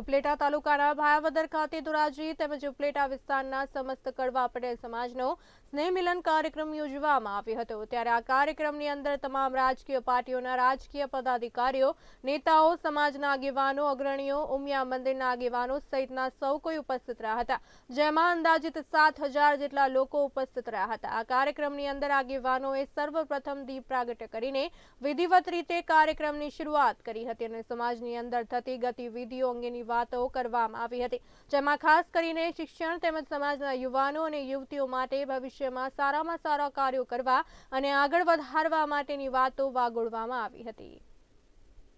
ઉપલેટા તાલુકાના ભાયાવદર ખાતે ધોરાજી તેમજ ઉપલેટા વિસ્તારના સમસ્ત કડવા પટેલ સમાજનો સ્નેહ મિલન કાર્યક્રમ યોજવામાં આવ્યો હતો ત્યારે આ કાર્યક્રમની અંદર તમામ રાજકીય પાર્ટીઓના રાજકીય પદાધિકારીઓ નેતાઓ સમાજના આગેવાનો અગ્રણીઓ ઉમિયા મંદિરના આગેવાનો સહિતના સૌ કોઈ ઉપસ્થિત રહ્યા હતા જેમાં અંદાજિત સાત જેટલા લોકો ઉપસ્થિત રહ્યા હતા આ કાર્યક્રમની અંદર આગેવાનોએ સર્વપ્રથમ દીપ પ્રાગટ્ય કરીને વિધિવત રીતે કાર્યક્રમની શરૂઆત કરી હતી અને સમાજની અંદર થતી ગતિવિધિઓ અંગેની પ્રકારની વાતો કરવામાં આવી હતી જેમાં ખાસ કરીને શિક્ષણ તેમજ સમાજના યુવાનો અને યુવતીઓ માટે ભવિષ્યમાં સારામાં સારા કાર્યો કરવા અને આગળ વધારવા માટેની વાતો વાગોળવામાં આવી હતી